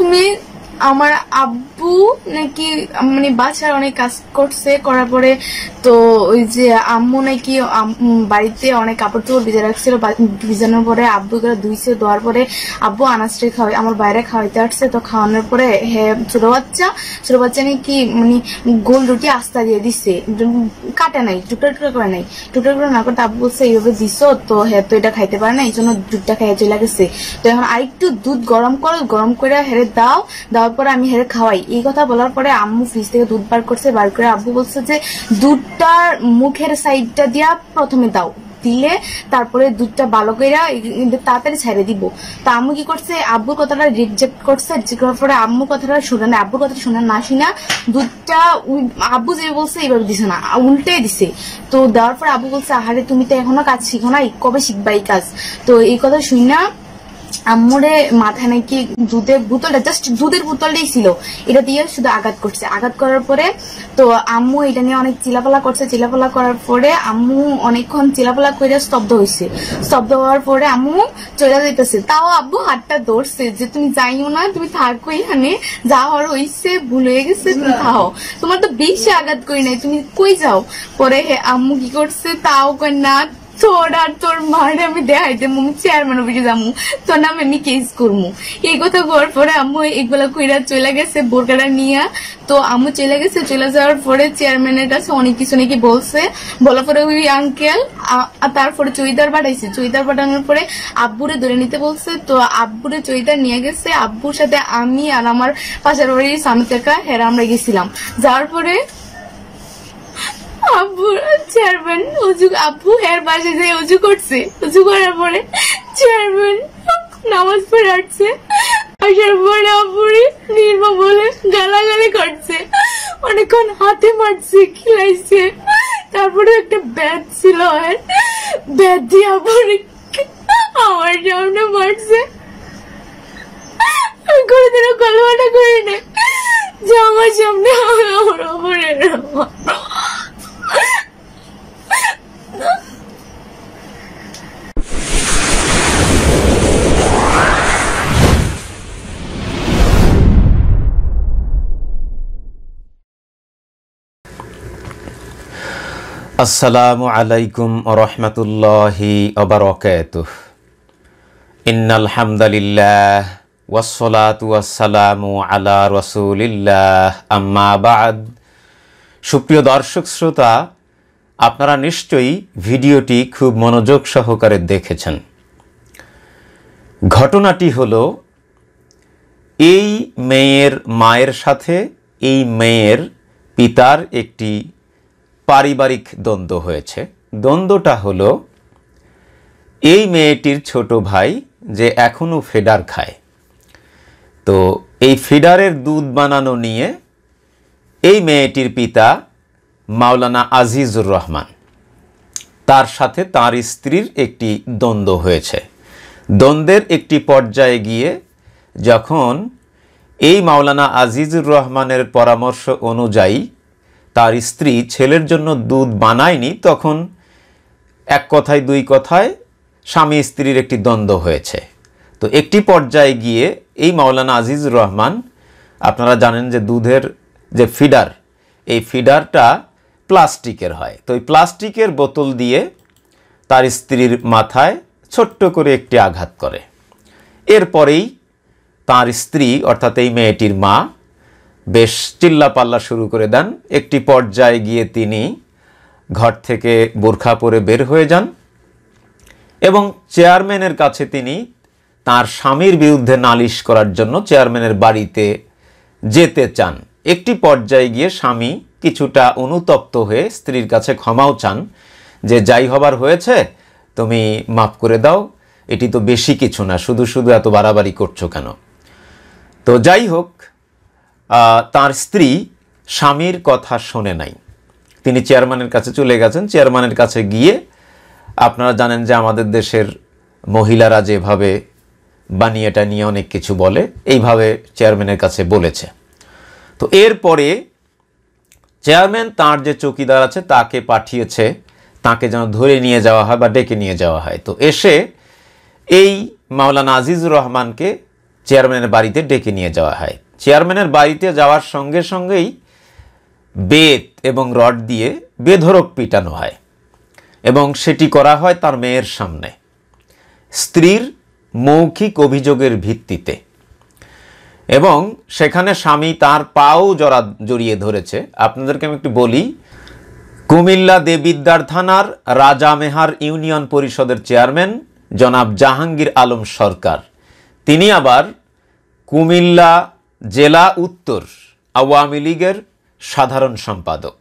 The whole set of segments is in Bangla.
comer আমার আব্বু নাকি মানে বাসার অনেক কাজ করছে করার পরে তো ওই যে আম্মু নাকি বাড়িতে অনেক কাপড় চোপড় ভিজে রাখছিল ভিজানোর পরে আব্বু গুলো ধুইছে ধোয়ার পরে আব্বু আনাজটা খাওয়াই আমার বাইরে খাওয়াইতে আসছে তো খাওয়ানোর পরে হে ছোট বাচ্চা ছোট বাচ্চা নাকি মানে গোল রুটি আস্তা দিয়ে দিছে কাটা নাই টুকরা টুকরা করে নাই টুকটা টুকরা না তো আব্বু বলছে এইভাবে দিস তো হ্যাঁ তো এটা খাইতে পারে না এই জন্য দুধটা খাইয়া চলে গেছে তো এখন আরেকটু দুধ গরম করো গরম করে হেরে দাও দাও খাওয়ার পরে আমি হেরে খাওয়াই এই কথা বলার পরে আম্মু ফ্রিজ থেকে দুধ বার করছে বার করে আব্বু বলছে যে দুধটার মুখের সাইডটা দিয়া প্রথমে দাও দিলে তারপরে দুধটা ভালো করে তাড়াতাড়ি ছেড়ে দিব তা আম্মু কি করছে আব্বুর কথাটা রিজেক্ট করছে পরে আম্মু কথাটা শুনে না আব্বুর কথাটা শুনে না শুনে দুধটা আব্বু যে বলছে এইভাবে দিছে না উল্টে দিছে তো দেওয়ার পরে আব্বু বলছে আহারে তুমি তো এখনো কাজ শিখো না কবে শিখবা এই কাজ তো এই কথা শুনে না আম্মুরে মাথায় নাকি দুধের বোতলটা জাস্ট দুধের বোতলটাই ছিল এটা দিয়ে শুধু আঘাত করছে আঘাত করার পরে তো আম্মু এটা নিয়ে অনেক চিলাপালা করছে চিলাপালা করার পরে আম্মু অনেকক্ষণ চিলাপালা করে স্তব্ধ হয়েছে স্তব্ধ হওয়ার পরে আম্মু চলে যেতেছে তাও আব্বু হাতটা ধরছে যে তুমি যাইও না তুমি থাকো এখানে যাওয়ার হয়েছে ভুল হয়ে গেছে তুমি থাও তোমার তো বেশি আঘাত করি নাই তুমি কই যাও পরে আম্মু কি করছে তাও কই না তোর আর তোর মারে আমি দেখাইতে মু চেয়ারম্যান অফিসে যাবো তোর নামে আমি কেস করবো এই কথা কর পরে আম্মু এগুলা কইরা চলে গেছে বোরকাটা নিয়ে তো আম্মু চলে গেছে চলে যাওয়ার পরে চেয়ারম্যানের কাছে অনেক কিছু নাকি বলছে বলার পরে ওই আঙ্কেল তারপরে চুইদার পাঠাইছে চুইদার পাঠানোর পরে আব্বুরে ধরে নিতে বলছে তো আব্বুরে চুইদার নিয়ে গেছে আব্বুর সাথে আমি আর আমার পাশের বাড়ির স্বামী কাকা হেরা আমরা গেছিলাম যাওয়ার পরে চেয়ারম্যান উজু আপু এর বাসে যে উজু করছে উজু করার পরে চেয়ারম্যান নামাজ পড়ে আসছে আসার পরে আপুরি নির্মা বলে গালাগালি করছে অনেকক্ষণ হাতে মারছে খিলাইছে তারপরে একটা ব্যাট ছিল আর ব্যাট দিয়ে আপুরি আমার সামনে মারছে কোনোদিনও কল্পনা করি না যে আমার সামনে আমার আমার আসসালামু আলাইকুম রহমতুল্লাহি অবরকাত ইন্নাল হামদালিল্লাহ ওয়াসসালাতু ওয়াসসালামু আলা রাসূলিল্লাহ আম্মা বাদ সুপ্রিয় দর্শক শ্রোতা আপনারা নিশ্চয়ই ভিডিওটি খুব মনোযোগ সহকারে দেখেছেন ঘটনাটি হলো এই মেয়ের মায়ের সাথে এই মেয়ের পিতার একটি পারিবারিক দ্বন্দ্ব হয়েছে দ্বন্দ্বটা হলো এই মেয়েটির ছোট ভাই যে এখনও ফেডার খায় তো এই ফিডারের দুধ বানানো নিয়ে এই মেয়েটির পিতা মাওলানা আজিজুর রহমান তার সাথে তার স্ত্রীর একটি দ্বন্দ্ব হয়েছে দ্বন্দ্বের একটি পর্যায়ে গিয়ে যখন এই মাওলানা আজিজুর রহমানের পরামর্শ অনুযায়ী তার স্ত্রী ছেলের জন্য দুধ বানায়নি তখন এক কথায় দুই কথায় স্বামী স্ত্রীর একটি দ্বন্দ্ব হয়েছে তো একটি পর্যায়ে গিয়ে এই মাওলানা আজিজুর রহমান আপনারা জানেন যে দুধের যে ফিডার এই ফিডারটা প্লাস্টিকের হয় তো এই প্লাস্টিকের বোতল দিয়ে তার স্ত্রীর মাথায় ছোট্ট করে একটি আঘাত করে এরপরেই তার স্ত্রী অর্থাৎ এই মেয়েটির মা বেশ চিল্লাপাল্লা শুরু করে দেন একটি পর্যায়ে গিয়ে তিনি ঘর থেকে বোরখা পরে বের হয়ে যান এবং চেয়ারম্যানের কাছে তিনি তার স্বামীর বিরুদ্ধে নালিশ করার জন্য চেয়ারম্যানের বাড়িতে যেতে চান একটি পর্যায়ে গিয়ে স্বামী কিছুটা অনুতপ্ত হয়ে স্ত্রীর কাছে ক্ষমাও চান যে যাই হবার হয়েছে তুমি মাফ করে দাও এটি তো বেশি কিছু না শুধু শুধু এত বাড়াবাড়ি করছো কেন তো যাই হোক তার স্ত্রী স্বামীর কথা শোনে নাই তিনি চেয়ারম্যানের কাছে চলে গেছেন চেয়ারম্যানের কাছে গিয়ে আপনারা জানেন যে আমাদের দেশের মহিলারা যেভাবে বানিয়েটা নিয়ে অনেক কিছু বলে এইভাবে চেয়ারম্যানের কাছে বলেছে তো এরপরে চেয়ারম্যান তার যে চৌকিদার আছে তাকে পাঠিয়েছে তাকে যেন ধরে নিয়ে যাওয়া হয় বা ডেকে নিয়ে যাওয়া হয় তো এসে এই মাওলানা আজিজুর রহমানকে চেয়ারম্যানের বাড়িতে ডেকে নিয়ে যাওয়া হয় চেয়ারম্যানের বাড়িতে যাওয়ার সঙ্গে সঙ্গেই বেত এবং রড দিয়ে বেধরক পিটানো হয় এবং সেটি করা হয় তার মেয়ের সামনে স্ত্রীর মৌখিক অভিযোগের ভিত্তিতে এবং সেখানে স্বামী তার পাও জড়া জড়িয়ে ধরেছে আপনাদেরকে আমি একটু বলি কুমিল্লা দেবিদ্যার থানার রাজা মেহার ইউনিয়ন পরিষদের চেয়ারম্যান জনাব জাহাঙ্গীর আলম সরকার তিনি আবার কুমিল্লা জেলা উত্তর আওয়ামী লীগের সাধারণ সম্পাদক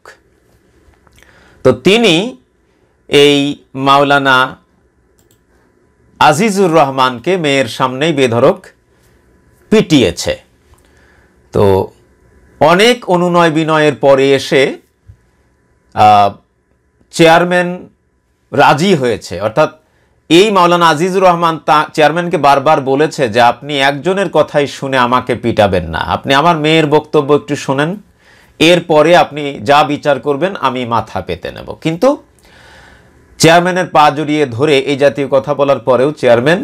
তো তিনি এই মাওলানা আজিজুর রহমানকে মেয়ের সামনেই বেধরক পিটিয়েছে তো অনেক অনুনয় বিনয়ের পরে এসে চেয়ারম্যান রাজি হয়েছে অর্থাৎ এই মাওলানা আজিজুর রহমান তা চেয়ারম্যানকে বারবার বলেছে যে আপনি একজনের কথাই শুনে আমাকে পিটাবেন না আপনি আমার মেয়ের বক্তব্য একটু শোনেন এরপরে আপনি যা বিচার করবেন আমি মাথা পেতে নেব কিন্তু চেয়ারম্যানের পা জড়িয়ে ধরে এই জাতীয় কথা বলার পরেও চেয়ারম্যান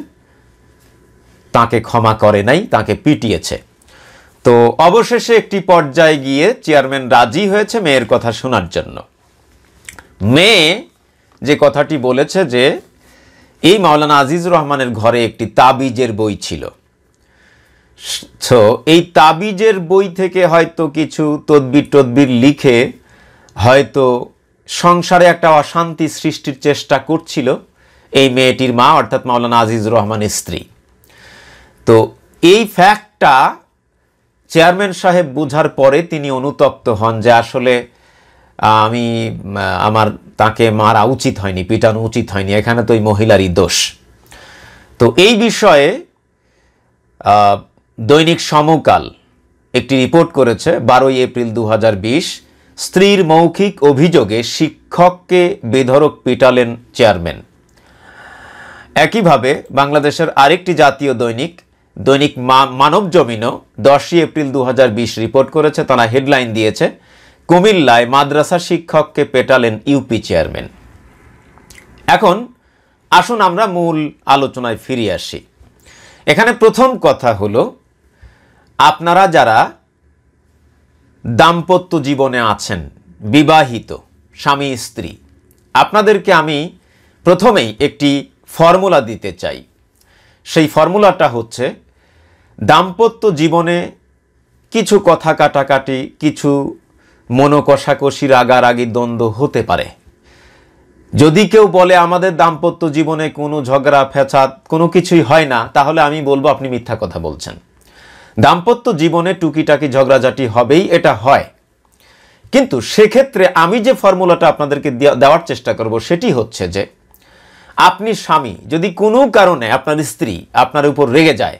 তাকে ক্ষমা করে নাই তাকে পিটিয়েছে তো অবশেষে একটি পর্যায়ে গিয়ে চেয়ারম্যান রাজি হয়েছে মেয়ের কথা শোনার জন্য মেয়ে যে কথাটি বলেছে যে এই মাওলানা আজিজুর রহমানের ঘরে একটি তাবিজের বই ছিল সো এই তাবিজের বই থেকে হয়তো কিছু তদ্বির টদ্বির লিখে হয়তো সংসারে একটা অশান্তি সৃষ্টির চেষ্টা করছিল এই মেয়েটির মা অর্থাৎ মাওলানা আজিজুর রহমানের স্ত্রী তো এই ফ্যাক্টটা চেয়ারম্যান সাহেব বুঝার পরে তিনি অনুতপ্ত হন যে আসলে আমি আমার তাকে মারা উচিত হয়নি পিটানো উচিত হয়নি এখানে তো ওই মহিলারই দোষ তো এই বিষয়ে দৈনিক সমকাল একটি রিপোর্ট করেছে বারোই এপ্রিল দু স্ত্রীর মৌখিক অভিযোগে শিক্ষককে বেধরক পিটালেন চেয়ারম্যান একইভাবে বাংলাদেশের আরেকটি জাতীয় দৈনিক দৈনিক মানব জমিনও দশই এপ্রিল দু রিপোর্ট করেছে তারা হেডলাইন দিয়েছে কুমিল্লায় মাদ্রাসা শিক্ষককে পেটালেন ইউপি চেয়ারম্যান এখন আসুন আমরা মূল আলোচনায় ফিরে আসি এখানে প্রথম কথা হল আপনারা যারা দাম্পত্য জীবনে আছেন বিবাহিত স্বামী স্ত্রী আপনাদেরকে আমি প্রথমেই একটি ফর্মুলা দিতে চাই সেই ফর্মুলাটা হচ্ছে দাম্পত্য জীবনে কিছু কথা কাটাকাটি কিছু মনোকষাকষি রাগারাগি দ্বন্দ্ব হতে পারে যদি কেউ বলে আমাদের দাম্পত্য জীবনে কোনো ঝগড়া ফেঁচাত কোনো কিছুই হয় না তাহলে আমি বলবো আপনি মিথ্যা কথা বলছেন দাম্পত্য জীবনে টুকিটাকি ঝগড়াঝাটি হবেই এটা হয় কিন্তু সেক্ষেত্রে আমি যে ফর্মুলাটা আপনাদেরকে দেওয়ার চেষ্টা করব সেটি হচ্ছে যে আপনি স্বামী যদি কোনো কারণে আপনার স্ত্রী আপনার উপর রেগে যায়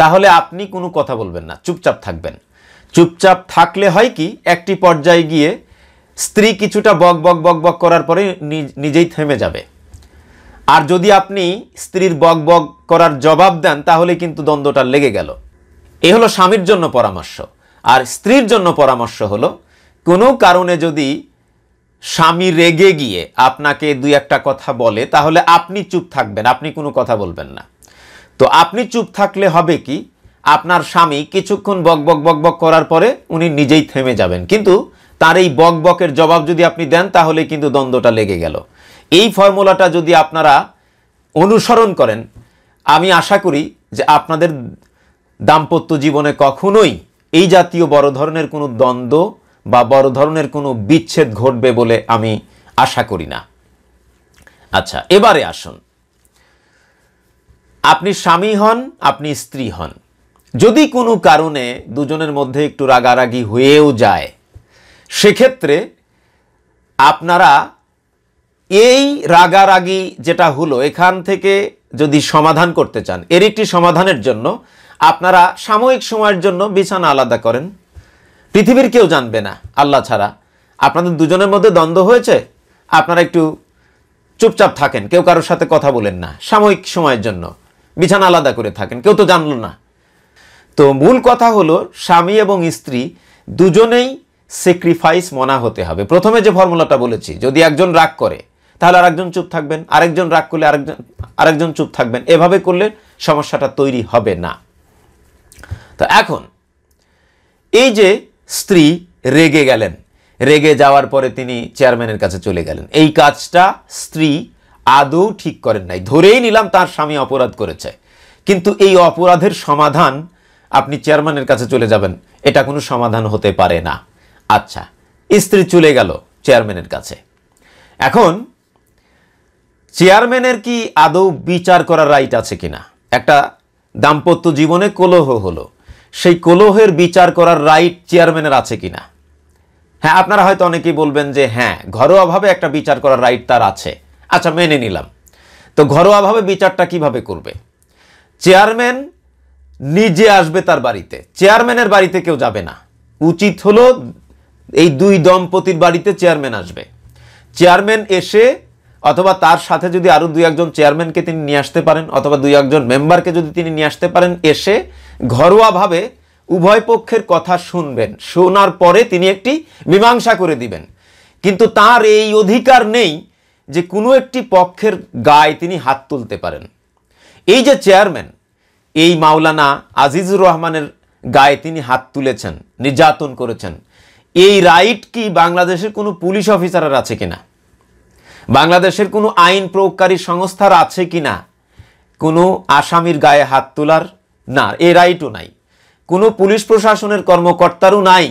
তাহলে আপনি কোনো কথা বলবেন না চুপচাপ থাকবেন চুপচাপ থাকলে হয় কি একটি পর্যায়ে গিয়ে স্ত্রী কিছুটা বক বক বক বক করার পরে নিজেই থেমে যাবে আর যদি আপনি স্ত্রীর বক বক করার জবাব দেন তাহলে কিন্তু দ্বন্দ্বটা লেগে গেল এ হলো স্বামীর জন্য পরামর্শ আর স্ত্রীর জন্য পরামর্শ হলো কোনো কারণে যদি স্বামী রেগে গিয়ে আপনাকে দুই একটা কথা বলে তাহলে আপনি চুপ থাকবেন আপনি কোনো কথা বলবেন না তো আপনি চুপ থাকলে হবে কি আপনার স্বামী কিছুক্ষণ বক বক বক বক করার পরে উনি নিজেই থেমে যাবেন কিন্তু তার এই বক বকের জবাব যদি আপনি দেন তাহলে কিন্তু দ্বন্দ্বটা লেগে গেল এই ফর্মুলাটা যদি আপনারা অনুসরণ করেন আমি আশা করি যে আপনাদের দাম্পত্য জীবনে কখনোই এই জাতীয় বড় ধরনের কোনো দ্বন্দ্ব বা বড় ধরনের কোনো বিচ্ছেদ ঘটবে বলে আমি আশা করি না আচ্ছা এবারে আসুন আপনি স্বামী হন আপনি স্ত্রী হন যদি কোনো কারণে দুজনের মধ্যে একটু রাগারাগি হয়েও যায় সেক্ষেত্রে আপনারা এই রাগারাগি যেটা হলো এখান থেকে যদি সমাধান করতে চান এর একটি সমাধানের জন্য আপনারা সাময়িক সময়ের জন্য বিছানা আলাদা করেন পৃথিবীর কেউ জানবে না আল্লাহ ছাড়া আপনাদের দুজনের মধ্যে দ্বন্দ্ব হয়েছে আপনারা একটু চুপচাপ থাকেন কেউ কারোর সাথে কথা বলেন না সাময়িক সময়ের জন্য বিছানা আলাদা করে থাকেন কেউ তো জানলো না তো মূল কথা হলো স্বামী এবং স্ত্রী দুজনেই স্যাক্রিফাইস মনা হতে হবে প্রথমে যে ফর্মুলাটা বলেছি যদি একজন রাগ করে তাহলে আরেকজন চুপ থাকবেন আরেকজন রাগ করলে আরেকজন আরেকজন চুপ থাকবেন এভাবে করলে সমস্যাটা তৈরি হবে না তো এখন এই যে স্ত্রী রেগে গেলেন রেগে যাওয়ার পরে তিনি চেয়ারম্যানের কাছে চলে গেলেন এই কাজটা স্ত্রী আদৌ ঠিক করেন নাই ধরেই নিলাম তার স্বামী অপরাধ করেছে কিন্তু এই অপরাধের সমাধান আপনি চেয়ারম্যানের কাছে চলে যাবেন এটা কোনো সমাধান হতে পারে না আচ্ছা স্ত্রী চলে গেল চেয়ারম্যানের কাছে এখন চেয়ারম্যানের কি আদৌ বিচার করার রাইট আছে কিনা একটা দাম্পত্য জীবনে কলহ হলো সেই কলহের বিচার করার রাইট চেয়ারম্যানের আছে কিনা হ্যাঁ আপনারা হয়তো অনেকেই বলবেন যে হ্যাঁ ঘরোয়াভাবে একটা বিচার করার রাইট তার আছে আচ্ছা মেনে নিলাম তো ঘরোয়াভাবে বিচারটা কিভাবে করবে চেয়ারম্যান নিজে আসবে তার বাড়িতে চেয়ারম্যানের বাড়িতে কেউ যাবে না উচিত হলো এই দুই দম্পতির বাড়িতে চেয়ারম্যান আসবে চেয়ারম্যান এসে অথবা তার সাথে যদি আরও দুই একজন চেয়ারম্যানকে তিনি নিয়ে আসতে পারেন অথবা দুই একজন মেম্বারকে যদি তিনি নিয়ে আসতে পারেন এসে ঘরোয়াভাবে উভয় পক্ষের কথা শুনবেন শোনার পরে তিনি একটি মীমাংসা করে দিবেন কিন্তু তার এই অধিকার নেই যে কোনো একটি পক্ষের গায়ে তিনি হাত তুলতে পারেন এই যে চেয়ারম্যান এই মাওলানা আজিজুর রহমানের গায়ে তিনি হাত তুলেছেন নির্যাতন করেছেন এই রাইট কি বাংলাদেশের কোনো পুলিশ অফিসারের আছে কিনা বাংলাদেশের কোনো আইন প্রয়োগকারী সংস্থার আছে কিনা কোনো আসামির গায়ে হাত তোলার না এ রাইটও নাই কোনো পুলিশ প্রশাসনের কর্মকর্তারও নাই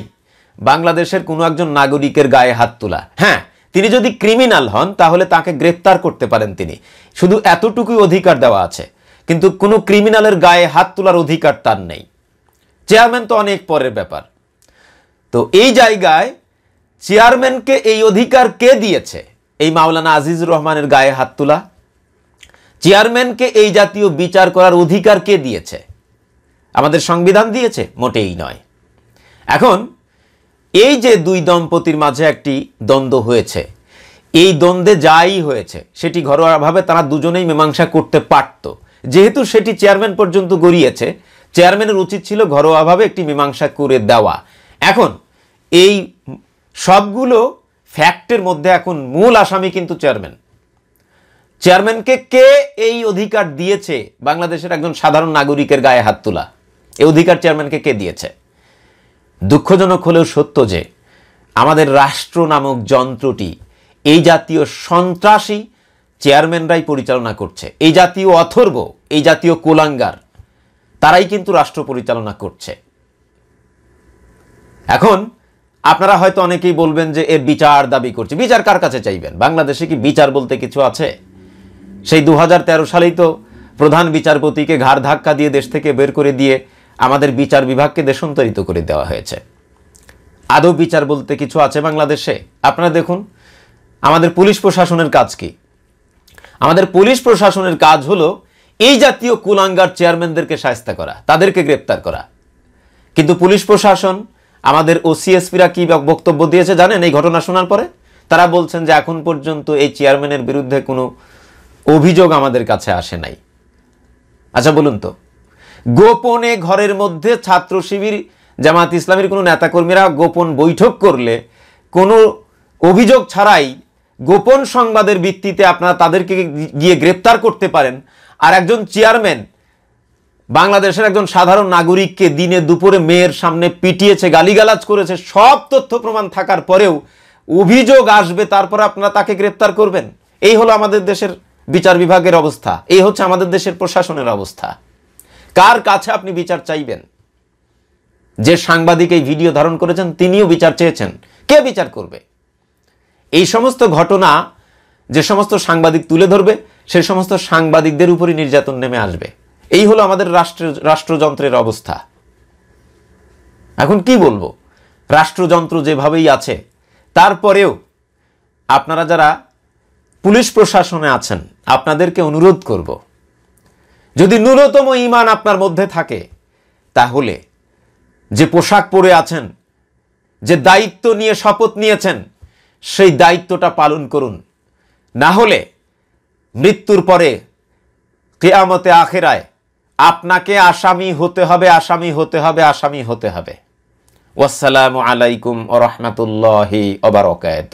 বাংলাদেশের কোনো একজন নাগরিকের গায়ে হাত তোলা হ্যাঁ তিনি যদি ক্রিমিনাল হন তাহলে তাকে গ্রেপ্তার করতে পারেন তিনি শুধু এতটুকুই অধিকার দেওয়া আছে কিন্তু কোনো ক্রিমিনালের গায়ে হাত তোলার অধিকার তার নেই চেয়ারম্যান তো অনেক পরের ব্যাপার তো এই জায়গায় চেয়ারম্যানকে এই অধিকার কে দিয়েছে এই মাওলানা আজিজুর রহমানের গায়ে হাত তোলা চেয়ারম্যানকে এই জাতীয় বিচার করার অধিকার কে দিয়েছে আমাদের সংবিধান দিয়েছে মোটেই নয় এখন এই যে দুই দম্পতির মাঝে একটি দ্বন্দ্ব হয়েছে এই দ্বন্দ্বে যাই হয়েছে সেটি ঘরোয়াভাবে তারা দুজনেই মীমাংসা করতে পারত যেহেতু সেটি চেয়ারম্যান পর্যন্ত গড়িয়েছে চেয়ারম্যানের উচিত ছিল ঘরোয়াভাবে একটি মীমাংসা করে দেওয়া এখন এই সবগুলো ফ্যাক্টের মধ্যে এখন মূল আসামি কিন্তু চেয়ারম্যান চেয়ারম্যানকে কে এই অধিকার দিয়েছে বাংলাদেশের একজন সাধারণ নাগরিকের গায়ে হাত তোলা এই অধিকার চেয়ারম্যানকে কে দিয়েছে দুঃখজনক হলেও সত্য যে আমাদের রাষ্ট্র নামক যন্ত্রটি এই জাতীয় সন্ত্রাসী চেয়ারম্যানরাই পরিচালনা করছে এই জাতীয় অথর্ব এই জাতীয় কোলাঙ্গার তারাই কিন্তু রাষ্ট্র পরিচালনা করছে এখন আপনারা হয়তো অনেকেই বলবেন যে এর বিচার দাবি করছে বিচার কার কাছে চাইবেন বাংলাদেশে কি বিচার বলতে কিছু আছে সেই দু হাজার সালেই তো প্রধান বিচারপতিকে ঘাড় ধাক্কা দিয়ে দেশ থেকে বের করে দিয়ে আমাদের বিচার বিভাগকে দেশান্তরিত করে দেওয়া হয়েছে আদৌ বিচার বলতে কিছু আছে বাংলাদেশে আপনারা দেখুন আমাদের পুলিশ প্রশাসনের কাজ কী আমাদের পুলিশ প্রশাসনের কাজ হলো এই জাতীয় কুলাঙ্গার চেয়ারম্যানদেরকে সায়স্তা করা তাদেরকে গ্রেপ্তার করা কিন্তু পুলিশ প্রশাসন আমাদের ওসিএসপিরা কি বক্তব্য দিয়েছে জানেন এই ঘটনা শোনার পরে তারা বলছেন যে এখন পর্যন্ত এই চেয়ারম্যানের বিরুদ্ধে কোনো অভিযোগ আমাদের কাছে আসে নাই আচ্ছা বলুন তো গোপনে ঘরের মধ্যে ছাত্র শিবির জামাত ইসলামের কোনো নেতাকর্মীরা গোপন বৈঠক করলে কোনো অভিযোগ ছাড়াই গোপন সংবাদের ভিত্তিতে আপনারা তাদেরকে গিয়ে গ্রেপ্তার করতে পারেন আর একজন চেয়ারম্যান বাংলাদেশের একজন সাধারণ নাগরিককে দিনে দুপুরে মেয়ের সামনে পিটিয়েছে গালিগালাজ করেছে সব তথ্য প্রমাণ থাকার পরেও অভিযোগ আসবে তারপর আপনারা তাকে গ্রেপ্তার করবেন এই হলো আমাদের দেশের বিচার বিভাগের অবস্থা এই হচ্ছে আমাদের দেশের প্রশাসনের অবস্থা কার কাছে আপনি বিচার চাইবেন যে সাংবাদিক এই ভিডিও ধারণ করেছেন তিনিও বিচার চেয়েছেন কে বিচার করবে এই সমস্ত ঘটনা যে সমস্ত সাংবাদিক তুলে ধরবে সেই সমস্ত সাংবাদিকদের উপরই নির্যাতন নেমে আসবে এই হলো আমাদের রাষ্ট্র রাষ্ট্রযন্ত্রের অবস্থা এখন কি বলবো রাষ্ট্রযন্ত্র যেভাবেই আছে তারপরেও আপনারা যারা পুলিশ প্রশাসনে আছেন আপনাদেরকে অনুরোধ করব যদি ন্যূনতম ইমান আপনার মধ্যে থাকে তাহলে যে পোশাক পরে আছেন যে দায়িত্ব নিয়ে শপথ নিয়েছেন সেই দায়িত্বটা পালন করুন না হলে মৃত্যুর পরে কেয়ামতে আখেরায় আপনাকে আসামি হতে হবে আসামি হতে হবে আসামি হতে হবে ওয়াসালামু আলাইকুম ও রহমতুল্লাহি অবরকায়ত